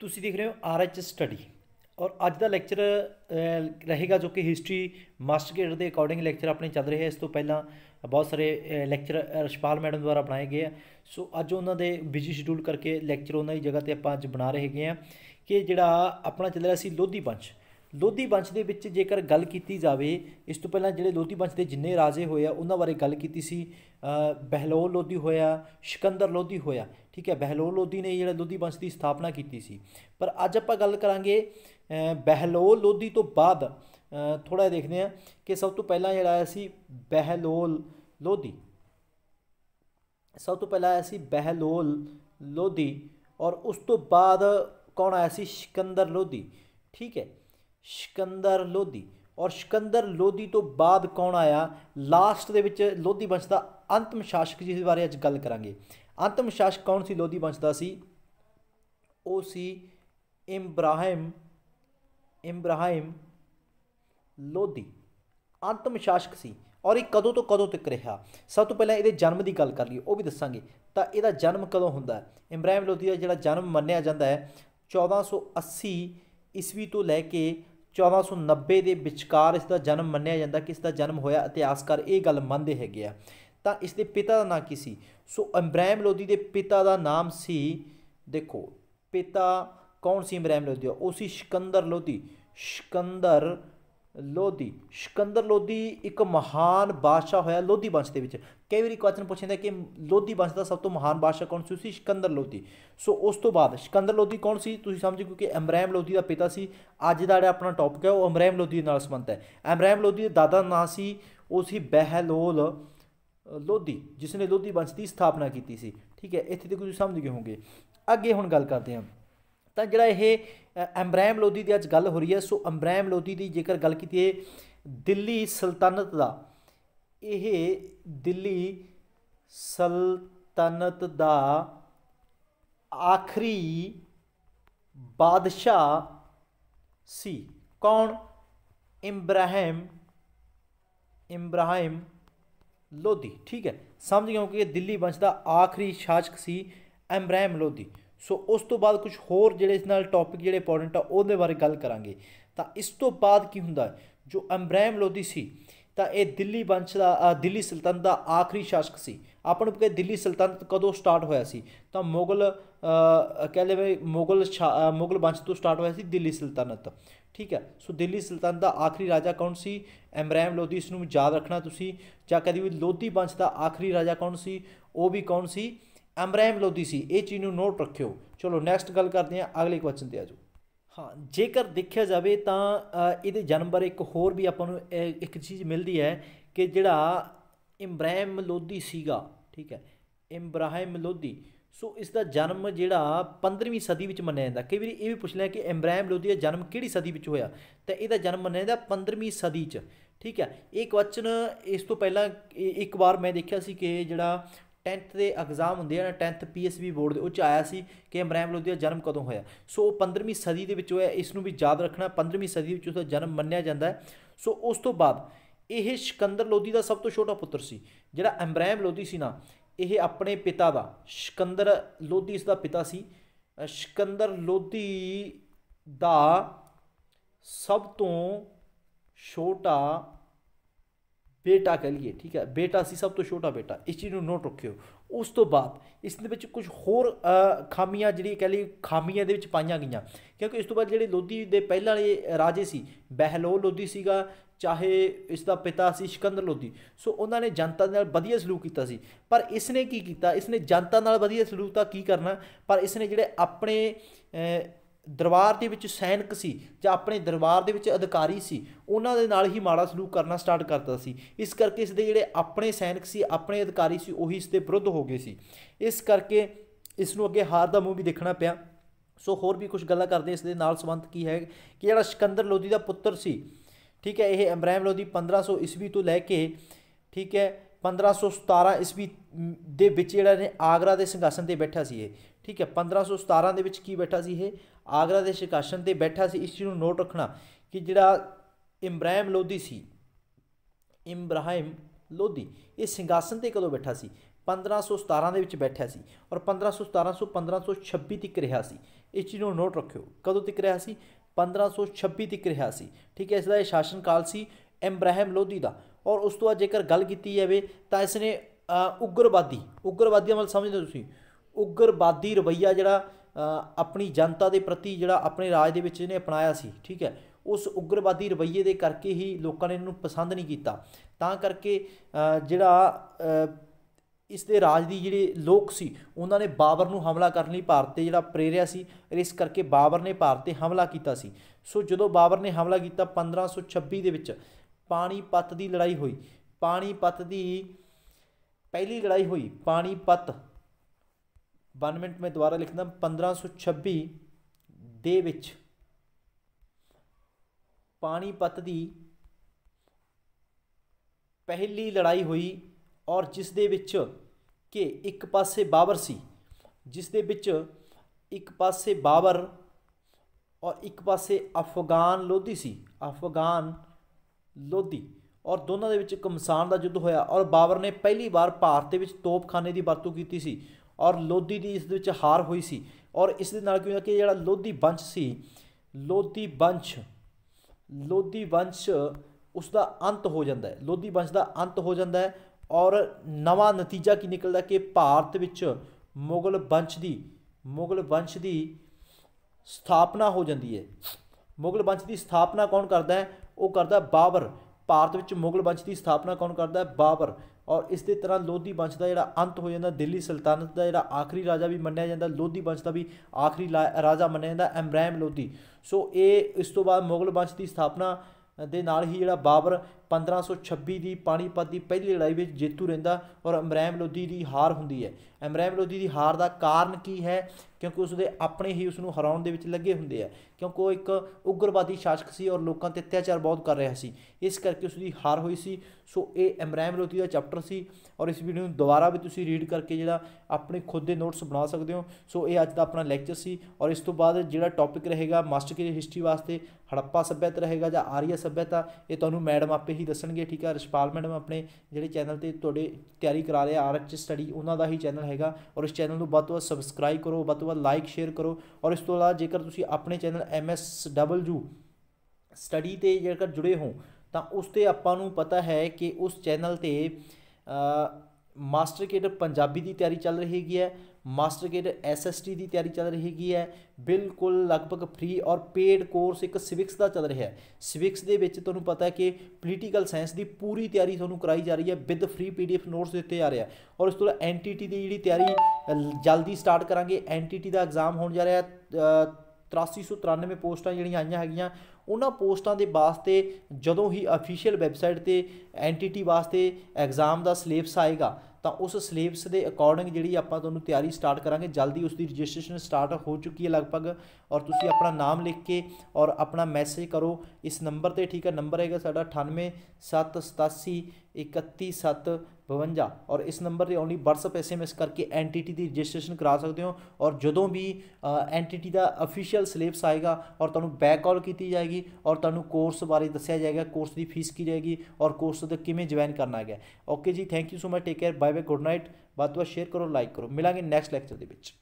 ਤੁਸੀਂ ਦੇਖ ਰਹੇ ਹੋ ਆਰ ਐਚ ਸਟੱਡੀ ਔਰ ਅੱਜ ਦਾ ਲੈਕਚਰ ਰਹੇਗਾ ਜੋ ਕਿ ਹਿਸਟਰੀ ਮਾਸਟਰ ਗ੍ਰੇਡ ਦੇ ਅਕੋਰਡਿੰਗ ਲੈਕਚਰ ਆਪਣੇ ਚੱਲ ਰਹੇ ਹੈ ਇਸ ਤੋਂ ਪਹਿਲਾਂ ਬਹੁਤ ਸਾਰੇ ਲੈਕਚਰ ਰਸ਼ਪਾਲ ਮੈਡਮ ਦੁਆਰਾ ਬਣਾਏ ਗਏ ਆ ਸੋ ਅੱਜ ਉਹਨਾਂ ਦੇ ਬਿਜੀ ਸ਼ਡਿਊਲ ਕਰਕੇ ਲੈਕਚਰ ਉਹਨਾਂ ਦੀ ਜਗ੍ਹਾ ਤੇ ਆਪਾਂ ਅੱਜ ਬਣਾ ਰਹੇ ਹੈਗੇ ਆ ਕਿ ਜਿਹੜਾ ਆਪਣਾ ਚੱਲ ਰਿਹਾ ਸੀ ਲੋਧੀ ਪੰਚ ਲੋਧੀ ਵੰਸ਼ ਦੇ ਵਿੱਚ ਜੇਕਰ ਗੱਲ ਕੀਤੀ ਜਾਵੇ ਇਸ ਤੋਂ ਪਹਿਲਾਂ ਜਿਹੜੇ ਲੋਧੀ ਵੰਸ਼ ਦੇ ਜਿੰਨੇ ਰਾਜੇ ਹੋਏ ਆ ਉਹਨਾਂ ਬਾਰੇ ਗੱਲ ਕੀਤੀ ਸੀ ਬਹਿਲੋਲ ਲੋਧੀ ਹੋਇਆ ਸਿਕੰਦਰ ਲੋਧੀ ਹੋਇਆ ਠੀਕ ਹੈ ਬਹਿਲੋਲ ਲੋਧੀ ਨੇ ਜਿਹੜਾ ਲੋਧੀ ਵੰਸ਼ ਦੀ ਸਥਾਪਨਾ ਕੀਤੀ ਸੀ ਪਰ ਅੱਜ ਆਪਾਂ ਗੱਲ ਕਰਾਂਗੇ ਬਹਿਲੋਲ ਲੋਧੀ ਤੋਂ ਬਾਅਦ ਥੋੜਾ ਦੇਖਦੇ ਆ ਕਿ ਸਭ ਤੋਂ ਪਹਿਲਾਂ ਜਿਹੜਾ ਆਇਆ ਸੀ ਬਹਿਲੋਲ ਲੋਧੀ ਸਭ ਤੋਂ ਪਹਿਲਾਂ ਆਇਆ ਸੀ ਬਹਿਲੋਲ ਲੋਧੀ ਔਰ ਉਸ ਤੋਂ ਬਾਅਦ ਕੌਣ ਆਇਆ ਸੀ ਸਿਕੰਦਰ ਲੋਧੀ ਠੀਕ ਹੈ ਸ਼ਿਕੰਦਰ ਲੋਧੀ ਔਰ ਸ਼ਿਕੰਦਰ ਲੋਧੀ ਤੋਂ ਬਾਅਦ ਕੌਣ ਆਇਆ ਲਾਸਟ ਦੇ ਵਿੱਚ ਲੋਧੀ ਵੰਸ਼ ਦਾ ਅੰਤਮ ਸ਼ਾਸਕ ਜਿਸ ਬਾਰੇ ਅੱਜ ਗੱਲ ਕਰਾਂਗੇ ਅੰਤਮ ਸ਼ਾਸਕ ਕੌਣ ਸੀ ਲੋਧੀ ਵੰਸ਼ ਦਾ ਸੀ ਉਹ ਸੀ ਇਬਰਾਹਿਮ ਇਬਰਾਹਿਮ ਲੋਧੀ ਅੰਤਮ ਸ਼ਾਸਕ ਸੀ ਔਰ ਇਹ ਕਦੋਂ ਤੋਂ ਕਦੋਂ ਤੱਕ ਰਿਹਾ ਸਭ ਤੋਂ ਪਹਿਲਾਂ ਇਹਦੇ ਜਨਮ ਦੀ ਗੱਲ ਕਰ ਲਈਏ ਉਹ ਵੀ ਦੱਸਾਂਗੇ ਤਾਂ ਇਹਦਾ ਜਨਮ ਕਦੋਂ ਹੁੰਦਾ ਹੈ ਇਬਰਾਹਿਮ ਲੋਧੀ ਦਾ ਜਿਹੜਾ ਜਨਮ ਮੰਨਿਆ ਜਾਂਦਾ ਹੈ 1480 ਈਸਵੀ ਤੋਂ ਲੈ ਕੇ 1490 ਦੇ ਵਿਚਕਾਰ ਇਸ ਦਾ ਜਨਮ ਮੰਨਿਆ ਜਾਂਦਾ ਕਿ ਇਸ ਦਾ ਜਨਮ ਹੋਇਆ ਇਤਿਹਾਸਕਾਰ ਇਹ ਗੱਲ ਮੰਨਦੇ ਹੈਗੇ ਆ ਤਾਂ ਇਸ ਦੇ ਪਿਤਾ ਦਾ ਨਾਮ ਕੀ ਸੀ ਸੋ ਅਮਰੈਮ ਲੋਦੀ ਦੇ ਪਿਤਾ ਦਾ ਨਾਮ ਸੀ ਦੇਖੋ ਪਿਤਾ ਕੌਣ ਸੀ ਅਮਰੈਮ ਲੋਦੀ ਉਹ ਸੀ ਸਿਕੰਦਰ ਲੋਦੀ ਸਿਕੰਦਰ ਲੋਧੀ ਸ਼ਕੰਦਰ ਲੋਧੀ ਇੱਕ ਮਹਾਨ ਬਾਦਸ਼ਾਹ ਹੋਇਆ ਲੋਧੀ ਵੰਸ਼ ਦੇ ਵਿੱਚ ਕਈ ਵਾਰੀ ਕੁਐਸਚਨ ਪੁੱਛਿੰਦਾ ਕਿ ਲੋਧੀ ਵੰਸ਼ ਦਾ ਸਭ ਤੋਂ ਮਹਾਨ ਬਾਦਸ਼ਾਹ ਕੌਣ ਸੀ ਸੀ ਲੋਦੀ ਲੋਧੀ ਸੋ ਉਸ ਤੋਂ ਬਾਅਦ ਸ਼ਕੰਦਰ ਲੋਧੀ ਕੌਣ ਸੀ ਤੁਸੀਂ ਗਏ ਕਿਉਂਕਿ ਅਮਰੈਮ ਲੋਧੀ ਦਾ ਪਿਤਾ ਸੀ ਅੱਜ ਦਾ ਜਿਹੜਾ ਆਪਣਾ ਟੌਪਿਕ ਹੈ ਉਹ ਅਮਰੈਮ ਲੋਧੀ ਨਾਲ ਸੰਬੰਧ ਹੈ ਅਮਰੈਮ ਲੋਧੀ ਦੇ ਦਾਦਾ ਨਾਂ ਸੀ ਉਹ ਸੀ ਬਹਿਲੋਲ ਲੋਧੀ ਜਿਸ ਨੇ ਲੋਧੀ ਵੰਸ਼ ਦੀ ਸਥਾਪਨਾ ਕੀਤੀ ਸੀ ਠੀਕ ਹੈ ਇੱਥੇ ਤੇ ਤੁਸੀਂ ਸਮਝ ਗਏ ਹੋਵੋਗੇ ਅੱਗੇ ਹੁਣ ਗੱਲ ਕਰਦੇ ਹਾਂ ਤਾਂ ਜਿਹੜਾ ਇਹ ਅੰਬ੍ਰੈਮ ਲੋਧੀ ਦੀ ਅੱਜ ਗੱਲ ਹੋ ਰਹੀ ਹੈ ਸੋ ਅੰਬ੍ਰੈਮ ਲੋਧੀ ਦੀ ਜੇਕਰ ਗੱਲ ਕੀਤੀ ਹੈ ਦਿੱਲੀ ਸਲਤਨਤ ਦਾ ਇਹ ਦਿੱਲੀ ਸਲਤਨਤ ਦਾ ਆਖਰੀ ਬਾਦਸ਼ਾਹ ਸੀ ਕੌਣ ਇਬਰਾਹਿਮ ਇਬਰਾਹਿਮ ਲੋਧੀ ਠੀਕ ਹੈ ਸਮਝ ਗਏ ਕਿ ਦਿੱਲੀ ਵੰਸ਼ ਦਾ ਆਖਰੀ ਸ਼ਾਸਕ ਸੀ ਇਬਰਾਹਿਮ ਲੋਧੀ ਸੋ ਉਸ ਤੋਂ ਬਾਅਦ ਕੁਝ ਹੋਰ ਜਿਹੜੇ ਇਸ ਨਾਲ ਟੌਪਿਕ ਜਿਹੜੇ ਇੰਪੋਰਟੈਂਟ ਆ ਉਹਦੇ ਬਾਰੇ ਗੱਲ ਕਰਾਂਗੇ ਤਾਂ ਇਸ ਤੋਂ ਬਾਅਦ ਕੀ ਹੁੰਦਾ ਜੋ ਅੰਬ੍ਰੈਮ ਲੋਦੀ ਸੀ ਤਾਂ ਇਹ ਦਿੱਲੀ ਵੰਸ਼ ਦਾ ਦਿੱਲੀ ਸਲਤਨਤ ਦਾ ਆਖਰੀ ਸ਼ਾਸਕ ਸੀ ਆਪਾਂ ਨੂੰ ਕਿ ਦਿੱਲੀ ਸਲਤਨਤ ਕਦੋਂ ਸਟਾਰਟ ਹੋਇਆ ਸੀ ਤਾਂ ਮੁਗਲ ਕਹਿ ਲਵੇ ਮੁਗਲ ਮੁਗਲ ਵੰਸ਼ ਤੋਂ ਸਟਾਰਟ ਹੋਇਆ ਸੀ ਦਿੱਲੀ ਸਲਤਨਤ ਠੀਕ ਹੈ ਸੋ ਦਿੱਲੀ ਸਲਤਨਤ ਦਾ ਆਖਰੀ ਰਾਜਾ ਕੌਣ ਸੀ ਐਮਰੈਮ ਲੋਦੀ ਇਸ ਨੂੰ ਯਾਦ ਰੱਖਣਾ ਤੁਸੀਂ ਜਾਂ ਕਦੀ ਵੀ ਲੋਧੀ ਵੰਸ਼ ਦਾ ਆਖਰੀ ਰਾਜਾ ਕੌਣ ਸੀ ਉਹ ਵੀ ਕੌਣ ਸੀ ਅਮਰੈਮ ਲੋਦੀ ਸੀ ਇਹ ਚੀਜ਼ ਨੂੰ ਨੋਟ ਰੱਖਿਓ ਚਲੋ ਨੈਕਸਟ ਗੱਲ ਕਰਦੇ ਹਾਂ ਅਗਲੇ ਕੁਐਸਚਨ ਤੇ ਆਜੋ ਹਾਂ ਜੇਕਰ ਦੇਖਿਆ ਜਾਵੇ ਤਾਂ ਇਹਦੇ ਜਨਮ ਬਾਰੇ ਇੱਕ ਹੋਰ ਵੀ ਆਪਾਂ ਨੂੰ ਇੱਕ ਚੀਜ਼ ਮਿਲਦੀ ਹੈ ਕਿ ਜਿਹੜਾ ਇਮਰਾਮ ਲੋਦੀ ਸੀਗਾ ਠੀਕ ਹੈ ਇਮਰਾਹਿਮ ਲੋਦੀ ਸੋ ਇਸ ਦਾ ਜਨਮ ਜਿਹੜਾ 15ਵੀਂ ਸਦੀ ਵਿੱਚ ਮੰਨਿਆ ਜਾਂਦਾ ਕਈ ਵਾਰੀ ਇਹ ਵੀ ਪੁੱਛ ਲਿਆ ਕਿ ਇਮਰਾਮ ਲੋਦੀ ਦਾ ਜਨਮ ਕਿਹੜੀ ਸਦੀ ਵਿੱਚ ਹੋਇਆ ਤਾਂ ਇਹਦਾ ਜਨਮ ਮੰਨਿਆ ਜਾਂਦਾ 15ਵੀਂ ਸਦੀ 'ਚ ਠੀਕ ਹੈ ਇਹ ਕੁਐਸਚਨ ਇਸ ਤੋਂ ਪਹਿਲਾਂ ਇੱਕ ਵਾਰ ਮੈਂ ਦੇਖਿਆ ਸੀ ਕਿ ਜਿਹੜਾ 10th ਦੇ ਐਗਜ਼ਾਮ ਹੁੰਦੇ ਆ ਨਾ 10th PSB ਬੋਰਡ ਦੇ ਉੱਚ ਆਇਆ ਸੀ ਕਿ ਇਮਰਾਨ ਲੋਧੀ ਦਾ ਜਨਮ ਕਦੋਂ ਹੋਇਆ ਸੋ 15ਵੀਂ ਸਦੀ ਦੇ ਵਿੱਚ ਹੋਇਆ ਇਸ ਨੂੰ ਵੀ ਯਾਦ ਰੱਖਣਾ 15ਵੀਂ ਸਦੀ ਵਿੱਚ ਉਸ ਦਾ ਜਨਮ ਮੰਨਿਆ ਜਾਂਦਾ ਹੈ ਸੋ ਉਸ ਤੋਂ ਬਾਅਦ ਇਹ ਸਿਕੰਦਰ ਲੋਧੀ ਦਾ ਸਭ ਤੋਂ ਛੋਟਾ ਪੁੱਤਰ ਸੀ ਜਿਹੜਾ ਇਮਰਾਨ ਲੋਧੀ ਸੀ ਨਾ ਇਹ ਆਪਣੇ ਪਿਤਾ ਦਾ ਸਿਕੰਦਰ ਲੋਧੀ ਇਸ ਦਾ ਪਿਤਾ ਸੀ ਸਿਕੰਦਰ ਲੋਧੀ ਦਾ ਸਭ ਤੋਂ ਛੋਟਾ ਬੇਟਾ ਕਹ ਲਈਏ ਠੀਕ ਹੈ ਬੇਟਾ ਸੀ ਸਭ ਤੋਂ ਛੋਟਾ ਬੇਟਾ ਇਸ ਚੀਜ਼ ਨੂੰ ਨੋਟ ਰੱਖਿਓ ਉਸ ਤੋਂ ਬਾਅਦ ਇਸ ਦੇ ਵਿੱਚ ਕੁਝ ਹੋਰ ਖਾਮੀਆਂ ਜਿਹੜੀ ਕਹ ਲਈ ਖਾਮੀਆਂ ਦੇ ਵਿੱਚ ਪਾਈਆਂ ਗਈਆਂ ਕਿਉਂਕਿ ਇਸ ਤੋਂ ਬਾਅਦ ਜਿਹੜੇ ਲੋਧੀ ਦੇ ਪਹਿਲਾਂ ਵਾਲੇ ਰਾਜੇ ਸੀ ਬਹਿਲੋਲ ਲੋਧੀ ਸੀਗਾ ਚਾਹੇ ਇਸ ਦਾ ਪਿਤਾ ਸੀ ਸਿਕੰਦਰ ਲੋਧੀ ਸੋ ਉਹਨਾਂ ਨੇ ਜਨਤਾ ਨਾਲ ਵਧੀਆ ਸਲੂਕ ਕੀਤਾ ਸੀ ਪਰ ਇਸ ਨੇ ਕੀ ਕੀਤਾ ਇਸ ਨੇ ਜਨਤਾ ਨਾਲ ਵਧੀਆ ਸਲੂਕ ਤਾਂ ਕੀ ਕਰਨਾ ਪਰ ਇਸ ਨੇ ਜਿਹੜੇ ਆਪਣੇ ਦਰਬਾਰ ਦੇ ਵਿੱਚ ਸੈਨਿਕ ਸੀ ਜਾਂ ਆਪਣੇ ਦਰਬਾਰ ਦੇ ਵਿੱਚ ਅਧਿਕਾਰੀ ਸੀ ਉਹਨਾਂ ਦੇ ਨਾਲ ਹੀ ਮਾੜਾ ਸਲੂਕ ਕਰਨਾ ਸਟਾਰਟ ਕਰਤਾ ਸੀ ਇਸ ਕਰਕੇ ਇਸ ਦੇ ਜਿਹੜੇ ਆਪਣੇ ਸੈਨਿਕ ਸੀ ਆਪਣੇ ਅਧਿਕਾਰੀ ਸੀ ਉਹੀ ਇਸ ਦੇ ਵਿਰੁੱਧ ਹੋ ਗਏ ਸੀ ਇਸ ਕਰਕੇ ਇਸ ਨੂੰ ਅੱਗੇ ਹਾਰ ਦਾ ਮੂੰਹ ਵੀ ਦੇਖਣਾ ਪਿਆ ਸੋ ਹੋਰ ਵੀ ਕੁਝ ਗੱਲਾਂ ਕਰਦੇ ਇਸ ਦੇ ਨਾਲ ਸੰਬੰਧ ਕੀ ਹੈ ਕਿ ਜਿਹੜਾ ਸਿਕੰਦਰ ਲੋਧੀ ਦਾ ਪੁੱਤਰ ਸੀ ਠੀਕ ਹੈ ਇਹ ਇਮਰਾਹਿਮ ਲੋਧੀ 1500 ਈਸਵੀ ਤੋਂ ਲੈ ਕੇ ਠੀਕ ਹੈ 1517 ਈਸਵੀ ਦੇ ਵਿੱਚ ਜਿਹੜਾ ਨੇ ਆਗਰਾ ਦੇ ਸਿੰਘਾਸਨ ਤੇ ਬੈਠਾ ਸੀ ਇਹ ਠੀਕ ਹੈ 1517 ਦੇ ਵਿੱਚ ਕੀ ਬੈਠਾ ਸੀ ਇਹ ਆਗਰਾ ਦੇ ਸ਼ਿਕਾਸ਼ਨ ਤੇ ਬੈਠਾ ਸੀ ਇਸ ਨੂੰ ਨੋਟ ਰੱਖਣਾ ਕਿ ਜਿਹੜਾ ਇਮਰਾਹਿਮ ਲੋਧੀ ਸੀ ਇਮਰਾਹਿਮ ਲੋਧੀ ਇਹ ਸਿੰਘਾਸਨ ਤੇ ਕਦੋਂ ਬੈਠਾ ਸੀ 1517 ਦੇ ਵਿੱਚ ਬੈਠਾ ਸੀ ਔਰ 1517 ਤੋਂ 1526 ਤੱਕ ਰਿਹਾ ਸੀ ਇਸ ਚੀਜ਼ ਨੂੰ ਨੋਟ ਰੱਖਿਓ ਕਦੋਂ ਤੱਕ ਰਿਹਾ ਸੀ 1526 ਤੱਕ ਰਿਹਾ ਸੀ ਠੀਕ ਹੈ ਇਸ ਦਾ ਇਹ ਸ਼ਾਸਨ ਕਾਲ ਸੀ ਇਮਰਾਹਿਮ ਲੋਧੀ ਦਾ ਔਰ ਉਸ ਤੋਂ ਬਾਅਦ ਜੇਕਰ ਗੱਲ ਕੀਤੀ ਜਾਵੇ ਤਾਂ ਇਸ ਨੇ ਉਗਰਵਾਦੀ ਉਗਰਵਾਦੀ ਮਤਲਬ ਸਮਝਦੇ ਤੁਸੀਂ ਉਗਰਵਾਦੀ ਰਵਈਆ ਜਿਹੜਾ ਆਪਣੀ ਜਨਤਾ ਦੇ ਪ੍ਰਤੀ ਜਿਹੜਾ ਆਪਣੇ ਰਾਜ ਦੇ ਵਿੱਚ ਇਹਨੇ ਅਪਣਾਇਆ ਸੀ ਠੀਕ ਹੈ ਉਸ ਉਗਰਵਾਦੀ ਰਵਈਏ ਦੇ ਕਰਕੇ ਹੀ ਲੋਕਾਂ ਨੇ ਇਹਨੂੰ ਪਸੰਦ ਨਹੀਂ ਕੀਤਾ ਤਾਂ ਕਰਕੇ ਜਿਹੜਾ ਇਸ ਦੇ ਰਾਜ ਦੀ ਜਿਹੜੇ ਲੋਕ ਸੀ ਉਹਨਾਂ ਨੇ ਬਾਬਰ ਨੂੰ ਹਮਲਾ ਕਰਨ ਲਈ ਭਾਰਤ ਤੇ ਜਿਹੜਾ ਪ੍ਰੇਰਿਆ ਸੀ ਇਸ ਕਰਕੇ ਬਾਬਰ ਨੇ ਭਾਰਤ ਤੇ ਹਮਲਾ ਕੀਤਾ ਸੀ ਸੋ ਜਦੋਂ ਬਾਬਰ ਨੇ ਹਮਲਾ ਕੀਤਾ 1526 ਦੇ ਵਿੱਚ ਪਾਣੀਪਤ ਦੀ ਲੜਾਈ ਹੋਈ ਪਾਣੀਪਤ ਦੀ ਪਹਿਲੀ ਲੜਾਈ ਹੋਈ ਪਾਣੀਪਤ ਵਨ ਮਿੰਟ ਮੈਂ ਦੁਬਾਰਾ ਲਿਖਦਾ 1526 ਦੇ ਵਿੱਚ ਪਾਣੀਪਤ ਦੀ ਪਹਿਲੀ ਲੜਾਈ ਹੋਈ ਔਰ ਜਿਸ ਦੇ ਵਿੱਚ ਕਿ ਇੱਕ ਪਾਸੇ ਬਾਬਰ ਸੀ ਜਿਸ ਦੇ ਵਿੱਚ ਇੱਕ ਪਾਸੇ ਬਾਬਰ ਔਰ ਇੱਕ ਪਾਸੇ ਅਫਗਾਨ ਲੋਧੀ ਸੀ ਅਫਗਾਨ ਲੋਧੀ ਔਰ ਦੋਨਾਂ ਦੇ ਵਿੱਚ ਕਮਸਾਨ ਦਾ ਜੁੱਧ ਹੋਇਆ ਔਰ ਬਾਬਰ ਨੇ ਪਹਿਲੀ ਵਾਰ ਭਾਰਤ ਦੇ ਵਿੱਚ ਤੋਪਖਾਨੇ ਦੀ ਵਰਤੋਂ ਕੀਤੀ ਸੀ ਔਰ ਲੋਧੀ ਦੀ ਇਸ ਦੇ ਵਿੱਚ ਹਾਰ ਹੋਈ ਸੀ ਔਰ ਇਸ ਦੇ ਨਾਲ ਕੀ ਹੋਇਆ ਕਿ ਜਿਹੜਾ ਲੋਧੀ ਵੰਸ਼ ਸੀ ਲੋਧੀ ਵੰਸ਼ ਲੋਧੀ ਵੰਸ਼ ਉਸ ਦਾ ਅੰਤ ਹੋ ਜਾਂਦਾ ਹੈ ਲੋਧੀ ਵੰਸ਼ ਦਾ ਅੰਤ ਹੋ ਜਾਂਦਾ ਹੈ ਔਰ ਨਵਾਂ ਨਤੀਜਾ ਕੀ ਨਿਕਲਦਾ ਕਿ ਭਾਰਤ ਵਿੱਚ ਮੁਗਲ ਵੰਸ਼ ਦੀ ਮੁਗਲ ਵੰਸ਼ ਦੀ ਸਥਾਪਨਾ ਹੋ ਜਾਂਦੀ ਹੈ ਮੁਗਲ ਵੰਸ਼ ਦੀ ਸਥਾਪਨਾ ਕੌਣ ਕਰਦਾ ਹੈ ਉਹ ਕਰਦਾ ਬਾਬਰ ਭਾਰਤ ਵਿੱਚ ਮੁਗਲ ਵੰਸ਼ ਦੀ ਸਥਾਪਨਾ ਕੌਣ ਕਰਦਾ ਹੈ ਬਾਬਰ ਔਰ ਇਸ ਦੇ ਤਰ੍ਹਾਂ ਲੋਧੀ ਵੰਸ਼ ਦਾ ਜਿਹੜਾ ਅੰਤ ਹੋ ਜਾਂਦਾ ਦਿੱਲੀ ਸਲਤਨਤ ਦਾ ਜਿਹੜਾ ਆਖਰੀ ਰਾਜਾ ਵੀ ਮੰਨਿਆ ਜਾਂਦਾ ਲੋਧੀ ਵੰਸ਼ ਦਾ ਵੀ ਆਖਰੀ ਰਾਜਾ ਮੰਨਿਆ ਜਾਂਦਾ ਐਮਬ੍ਰੈਮ ਲੋਧੀ ਸੋ ਇਹ ਇਸ ਤੋਂ ਬਾਅਦ ਮੁਗਲ ਵੰਸ਼ ਦੀ ਸਥਾਪਨਾ ਦੇ ਨਾਲ ਹੀ ਜਿਹੜਾ ਬਾਬਰ 1526 ਦੀ ਪਾਣੀਪਤ ਦੀ ਪਹਿਲੀ ਲੜਾਈ ਵਿੱਚ ਜੇਤੂ ਰਹਿੰਦਾ ਔਰ ਅਮਰੈਮ ਲੋਧੀ ਦੀ ਹਾਰ ਹੁੰਦੀ ਹੈ ਅਮਰੈਮ ਲੋਧੀ ਦੀ ਹਾਰ ਦਾ ਕਾਰਨ ਕੀ ਹੈ ਕਿਉਂਕਿ ਉਸ ਦੇ ਆਪਣੇ ਹੀ ਉਸ ਨੂੰ ਹਰਾਉਣ ਦੇ ਵਿੱਚ ਲੱਗੇ ਹੁੰਦੇ ਆ ਕਿਉਂਕਿ ਉਹ ਇੱਕ ਉਗਰਵਾਦੀ ਸ਼ਾਸਕ ਸੀ ਔਰ ਲੋਕਾਂ ਤੇ ਅਤਿਆਚਾਰ ਬਹੁਤ ਕਰ ਰਿਹਾ ਸੀ ਇਸ ਕਰਕੇ ਉਸ ਦੀ ਹਾਰ ਹੋਈ ਸੀ ਸੋ ਇਹ ਅਮਰੈਮ ਲੋਧੀ ਦਾ ਚੈਪਟਰ ਸੀ ਔਰ ਇਸ ਵੀਡੀਓ ਨੂੰ ਦੁਬਾਰਾ ਵੀ ਤੁਸੀਂ ਰੀਡ ਕਰਕੇ ਜਿਹੜਾ ਆਪਣੇ ਖੁਦ ਦੇ ਨੋਟਸ ਬਣਾ ਸਕਦੇ ਹੋ ਸੋ ਇਹ ਅੱਜ ਦਾ ਆਪਣਾ ਲੈਕਚਰ ਸੀ ਔਰ ਇਸ ਤੋਂ ਬਾਅਦ ਜਿਹੜਾ ਟੌਪਿਕ ਰਹੇਗਾ ਮਾਸਟਰ ਕੀ ਹਿਸਟਰੀ ਵਾਸਤੇ ਹੜੱਪਾ ਸੱਭਿਅਤਾ ਰਹੇਗਾ ਜਾਂ ਆਰੀਆ ਸੱਭਿਅਤਾ ਇਹ ਤੁਹਾਨੂੰ ਮੈਡਮ ਆਪੇ ਹੀ ਦੱਸਣਗੇ ਠੀਕ ਹੈ ਰਿਸ਼ਪਾਲ ਮੈਡਮ ਆਪਣੇ ਜਿਹੜੇ ਚੈਨਲ ਤੇ ਤੁਹਾਡੇ ਤਿਆਰੀ ਕਰਾ ਰਹੇ ਆਰਐਚ ਐਚ ਸਟੱਡੀ ਉਹਨਾਂ ਦਾ ਹੀ ਚੈਨਲ ਹੈਗਾ ਔਰ ਇਸ ਚੈਨਲ ਨੂੰ ਵੱਧ ਤੋਂ ਵੱਧ ਸਬਸਕ੍ਰਾਈਬ ਕਰੋ ਵੱਧ ਤੋਂ ਵੱਧ ਲਾਈਕ ਸ਼ੇਅਰ ਕਰੋ ਔਰ ਇਸ ਤੋਂ ਇਲਾਵਾ ਜੇਕਰ ਤੁਸੀਂ ਆਪਣੇ ਚੈਨਲ ਐਮ ਐਸ ਸਟੱਡੀ ਤੇ ਜੇਕਰ ਜੁੜੇ ਹੋ ਤਾਂ ਉਸ ਤੇ ਆਪਾਂ ਨੂੰ ਪਤਾ ਹੈ ਕਿ ਉਸ ਚੈਨਲ ਤੇ ਮਾਸਟਰ ਕੇਡਰ ਪੰਜਾਬੀ ਦੀ ਤਿਆਰੀ ਚੱਲ ਰਹੀ ਹੈ ਮਾਸਟਰ ਕੇਡਰ ਐਸਐਸਟੀ ਦੀ ਤਿਆਰੀ ਚੱਲ ਰਹੀ ਹੈ ਬਿਲਕੁਲ ਲਗਭਗ ਫ੍ਰੀ ਔਰ ਪੇਡ ਕੋਰਸ ਇੱਕ ਸਿਵਿਕਸ ਦਾ ਚੱਲ ਰਿਹਾ ਹੈ ਸਿਵਿਕਸ ਦੇ ਵਿੱਚ ਤੁਹਾਨੂੰ ਪਤਾ ਹੈ ਕਿ ਪੋਲੀਟੀਕਲ ਸਾਇੰਸ ਦੀ ਪੂਰੀ ਤਿਆਰੀ ਤੁਹਾਨੂੰ ਕਰਾਈ ਜਾ ਰਹੀ ਹੈ ਵਿਦ ਫ੍ਰੀ ਪੀਡੀਐਫ ਨੋਟਸ ਦਿੱਤੇ ਜਾ ਰਹੇ ਆ ਔਰ ਇਸ ਤੋਂ ਇਲਾਵਾ ਐਨਟੀਟੀ ਦੀ ਜਿਹੜੀ ਤਿਆਰੀ ਜਲਦੀ ਸਟਾਰਟ ਕਰਾਂਗੇ ਐਨਟੀਟੀ ਦਾ ਐਗਜ਼ਾਮ ਹੋਣ ਜਾ ਰਿਹਾ 8393 ਪੋਸਟਾਂ ਜਿਹੜੀਆਂ ਆਈਆਂ ਹੈਗੀਆਂ ਉਹਨਾਂ ਪੋਸਟਾਂ ਦੇ ਵਾਸਤੇ ਜਦੋਂ ਹੀ ਅਫੀਸ਼ੀਅਲ ਵੈਬਸਾਈਟ ਤੇ ਐਂਟੀਟੀ ਵਾਸਤੇ ਐਗਜ਼ਾਮ ਦਾ ਸਿਲੇਬਸ ਆਏਗਾ ਤਾਂ ਉਸ ਸਿਲੇਬਸ ਦੇ ਅਕੋਰਡਿੰਗ ਜਿਹੜੀ ਆਪਾਂ ਤੁਹਾਨੂੰ ਤਿਆਰੀ ਸਟਾਰਟ ਕਰਾਂਗੇ ਜਲਦੀ ਉਸ ਦੀ ਰਜਿਸਟ੍ਰੇਸ਼ਨ ਸਟਾਰਟ ਹੋ ਚੁੱਕੀ ਹੈ ਲਗਭਗ ਔਰ ਤੁਸੀਂ ਆਪਣਾ ਨਾਮ ਲਿਖ ਕੇ ਔਰ ਆਪਣਾ ਮੈਸੇਜ ਕਰੋ ਇਸ ਨੰਬਰ ਤੇ ਠੀਕ ਹੈ ਨੰਬਰ ਹੈਗਾ ਸਾਡਾ 3172 ਔਰ ਇਸ ਨੰਬਰ ਤੇ ਓਨਲੀ WhatsApp SMS ਕਰਕੇ ਐਂਟੀਟੀ ਦੀ ਰਜਿਸਟ੍ਰੇਸ਼ਨ ਕਰਾ ਸਕਦੇ ਹੋ ਔਰ ਜਦੋਂ ਵੀ ਐਂਟੀਟੀ ਦਾ ਅਫੀਸ਼ੀਅਲ ਸਿਲੇਬਸ ਆਏਗਾ ਔਰ ਤੁਹਾਨੂੰ ਬੈਕ ਕਾਲ ਕੀਤੀ ਜਾਏਗੀ ਔਰ ਤੁਹਾਨੂੰ ਕੋਰਸ ਬਾਰੇ ਦੱਸਿਆ ਜਾਏਗਾ ਕੋਰਸ ਦੀ ਫੀਸ ਕੀ ਰਹੇਗੀ ਔਰ ਕੋਰਸ ਦਾ ਕਿਵੇਂ ਜੁਆਇਨ ਕਰਨਾ ਹੈਗਾ ਓਕੇ ਜੀ thank you so much take care bye bye good night ਬਾਤ ਬਾਤ ਸ਼ੇਅਰ ਕਰੋ ਲਾਈਕ ਕਰੋ ਮਿਲਾਂਗੇ ਨੈਕਸਟ ਲੈਕਚਰ ਦੇ ਵਿੱਚ